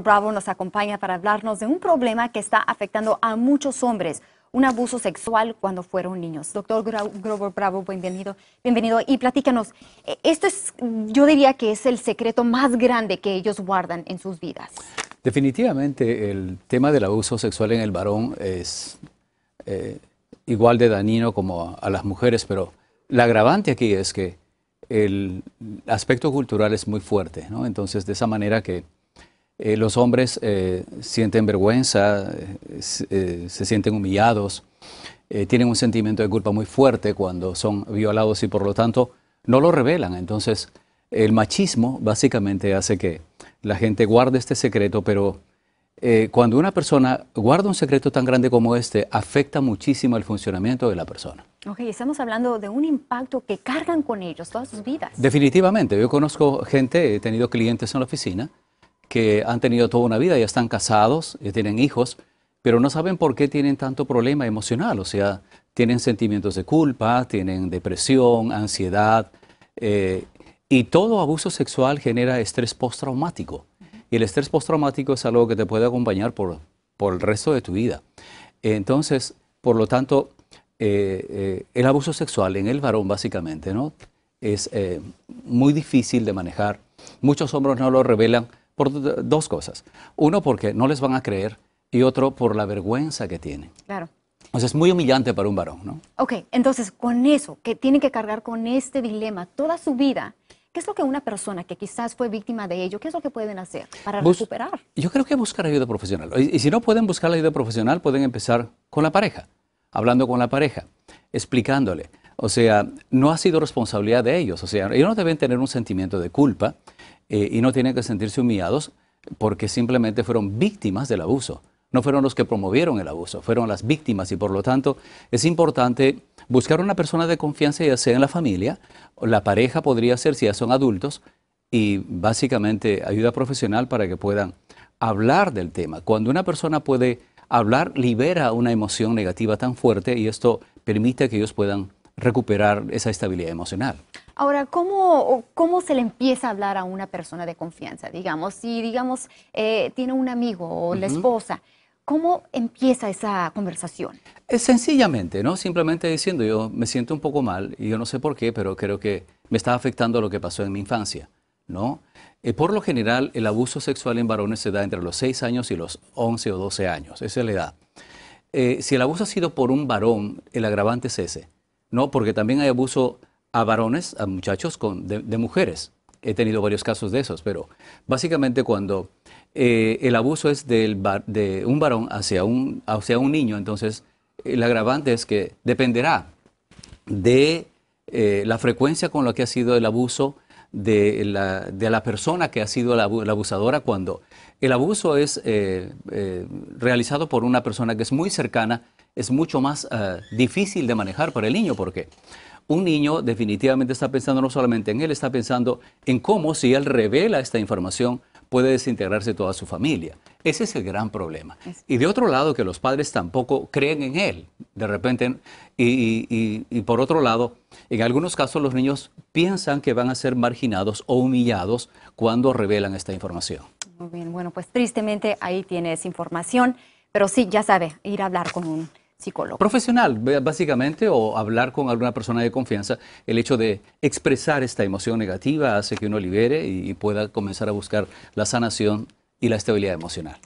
Bravo nos acompaña para hablarnos de un problema que está afectando a muchos hombres, un abuso sexual cuando fueron niños. Doctor Grover Bravo, bienvenido, bienvenido y platícanos. E-, esto es, yo diría que es el secreto más grande que ellos guardan en sus vidas. Definitivamente el tema del abuso sexual en el varón es eh, igual de dañino como a, a las mujeres, pero la agravante aquí es que el aspecto cultural es muy fuerte, ¿no? Entonces, de esa manera que eh, los hombres eh, sienten vergüenza, eh, se sienten humillados, tienen un sentimiento de culpa muy fuerte cuando son violados y por lo tanto no lo revelan. Entonces, el machismo básicamente hace que la gente guarde este secreto, pero cuando una persona guarda un secreto tan grande como este, afecta muchísimo el funcionamiento de la persona. Ok, estamos hablando de un impacto que cargan con ellos todas sus vidas. Definitivamente, yo conozco gente, he tenido clientes en la oficina, que han tenido toda una vida, ya están casados, ya tienen hijos, pero no saben por qué tienen tanto problema emocional, o sea, tienen sentimientos de culpa, tienen depresión, ansiedad, eh, y todo abuso sexual genera estrés postraumático. Y el estrés postraumático es algo que te puede acompañar por, el resto de tu vida. Entonces, por lo tanto, eh, eh, el abuso sexual en el varón básicamente, ¿no? Es muy difícil de manejar. Muchos hombres no lo revelan por dos cosas. Uno, porque no les van a creer y otro, por la vergüenza que tienen. Claro. O sea, es muy humillante para un varón, ¿no? Ok, entonces con eso, que tiene que cargar con este dilema toda su vida, ¿qué es lo que una persona que quizás fue víctima de ello, qué es lo que pueden hacer para superar recuperar? Yo creo que buscar ayuda profesional. Y, y, si no pueden buscar la ayuda profesional, pueden empezar con la pareja, hablando con la pareja, explicándole. O sea, no ha sido responsabilidad de ellos. O sea, ellos no deben tener un sentimiento de culpa eh, y no tienen que sentirse humillados porque simplemente fueron víctimas del abuso. No fueron los que promovieron el abuso, fueron las víctimas y por lo tanto es importante buscar una persona de confianza, ya sea en la familia, la pareja podría ser si ya son adultos, y básicamente ayuda profesional para que puedan hablar del tema. Cuando una persona puede hablar, libera una emoción negativa tan fuerte y esto permite que ellos puedan recuperar esa estabilidad emocional. Ahora, ¿cómo, ¿cómo se le empieza a hablar a una persona de confianza? Digamos, si digamos, eh, tiene un amigo o la esposa, ¿cómo empieza esa conversación? Es sencillamente, ¿no? Simplemente diciendo, yo me siento un poco mal y yo no sé por qué, pero creo que me está afectando lo que pasó en mi infancia, ¿no? Eh, por lo general, el abuso sexual en varones se da entre los 6 años y los 11 o 12 años, esa es la edad. Eh, si el abuso ha sido por un varón, el agravante es ese ¿no? Porque también hay abuso a varones, a muchachos con, de, mujeres. He tenido varios casos de esos, pero básicamente cuando eh, el abuso es del de un varón hacia un, hacia un niño, entonces el agravante es que dependerá de eh, la frecuencia con la que ha sido el abuso, de la, persona que ha sido la, abusadora cuando el abuso es eh, eh, realizado por una persona que es muy cercana, es mucho más eh, difícil de manejar para el niño porque un niño definitivamente está pensando no solamente en él, está pensando en cómo si él revela esta información puede desintegrarse toda su familia. Ese es el gran problema. Y de otro lado, que los padres tampoco creen en él, de repente. Y, por otro lado, en algunos casos los niños piensan que van a ser marginados o humillados cuando revelan esta información. Muy bien, bueno, pues tristemente ahí tienes información, pero sí, ya sabe, ir a hablar con un psicólogo. Profesional, básicamente, o hablar con alguna persona de confianza, el hecho de expresar esta emoción negativa hace que uno libere y pueda comenzar a buscar la sanación y la estabilidad emocional.